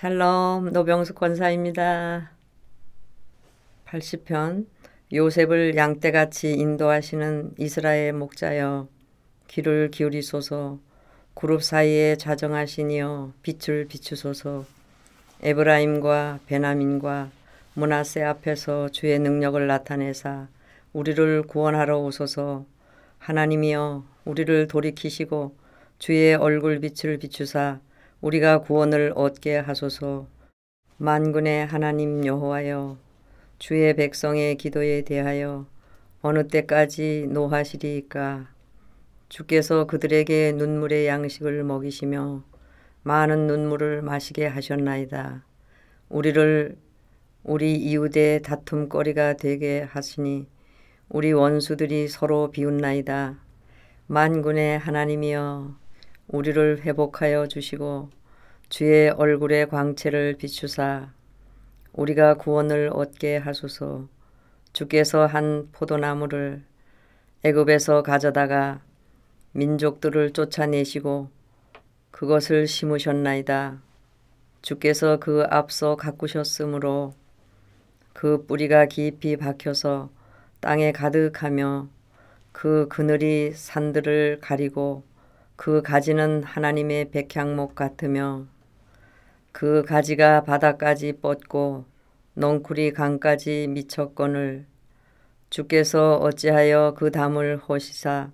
샬롬 노병숙 권사입니다. 80편 요셉을 양떼같이 인도하시는 이스라엘 목자여 귀를 기울이소서 그룹 사이에 자정하시니여 빛을 비추소서 에브라임과 베나민과 문하세 앞에서 주의 능력을 나타내사 우리를 구원하러 오소서 하나님이여 우리를 돌이키시고 주의 얼굴 빛을 비추사 우리가 구원을 얻게 하소서 만군의 하나님 여호와여 주의 백성의 기도에 대하여 어느 때까지 노하시리이까 주께서 그들에게 눈물의 양식을 먹이시며 많은 눈물을 마시게 하셨나이다 우리를 우리 이웃의 다툼거리가 되게 하시니 우리 원수들이 서로 비웃나이다 만군의 하나님이여 우리를 회복하여 주시고 주의 얼굴의 광채를 비추사 우리가 구원을 얻게 하소서 주께서 한 포도나무를 애굽에서 가져다가 민족들을 쫓아내시고 그것을 심으셨나이다. 주께서 그 앞서 가꾸셨으므로 그 뿌리가 깊이 박혀서 땅에 가득하며 그 그늘이 산들을 가리고 그 가지는 하나님의 백향목 같으며 그 가지가 바다까지 뻗고 농쿨이 강까지 미쳤거늘 주께서 어찌하여 그 담을 호시사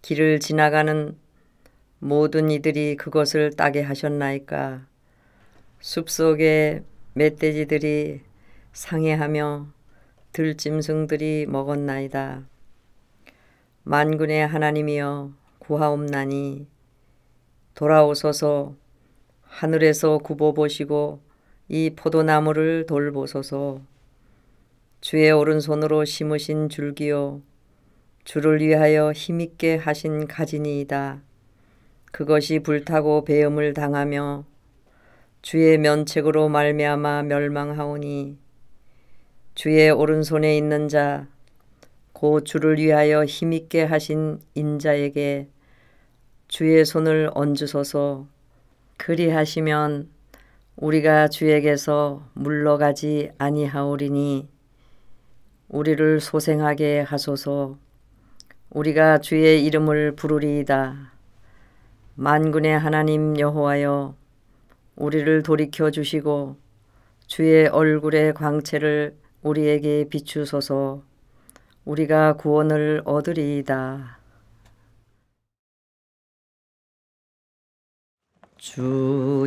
길을 지나가는 모든 이들이 그것을 따게 하셨나이까 숲속에 멧돼지들이 상해하며 들짐승들이 먹었나이다 만군의 하나님이여 구하옵나니 돌아오소서 하늘에서 굽어보시고 이 포도나무를 돌보소서 주의 오른손으로 심으신 줄기요 주를 위하여 힘있게 하신 가지니이다. 그것이 불타고 배음을 당하며 주의 면책으로 말미암아 멸망하오니 주의 오른손에 있는 자고 주를 위하여 힘있게 하신 인자에게 주의 손을 얹으소서 그리하시면 우리가 주에게서 물러가지 아니하오리니 우리를 소생하게 하소서 우리가 주의 이름을 부르리이다 만군의 하나님 여호와여 우리를 돌이켜 주시고 주의 얼굴의 광채를 우리에게 비추소서 우리가 구원을 얻으리이다. 주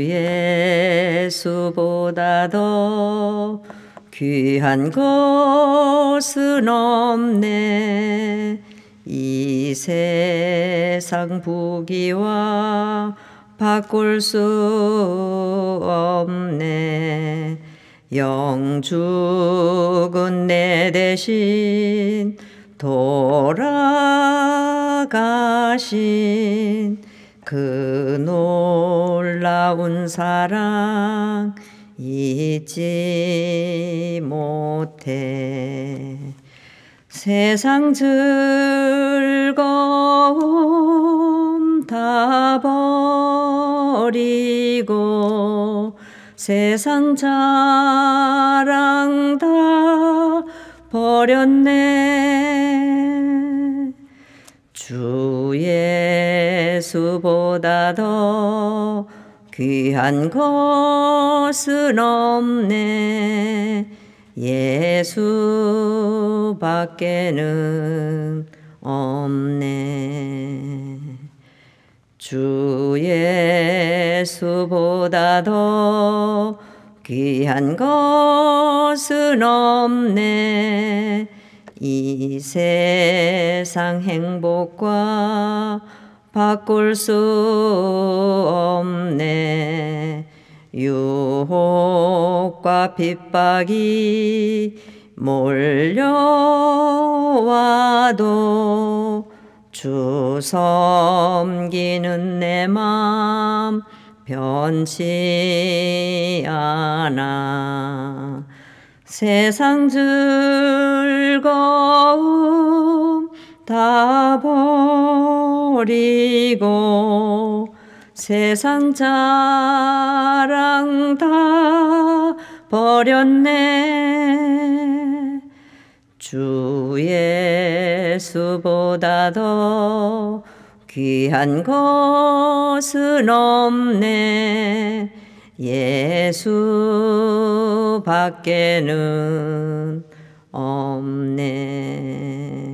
예수보다 더 귀한 것은 없네 이 세상 부귀와 바꿀 수 없네 영주군 내 대신 돌아가신 그 놀라운 사랑 잊지 못해 세상 즐거움 다 버리고 세상 자랑 다 버렸네 주 예수보다 더 귀한 것은 없네 예수밖에는 없네 주 예수보다 더 귀한 것은 없네 이 세상 행복과 바꿀 수 없네 유혹과 핍박이 몰려와도 주 섬기는 내 마음 변치 않아 세상 즐거움 다 버리고 세상 자랑 다 버렸네 주의 예수보다도 귀한 것은 없네 예수 밖에는 없네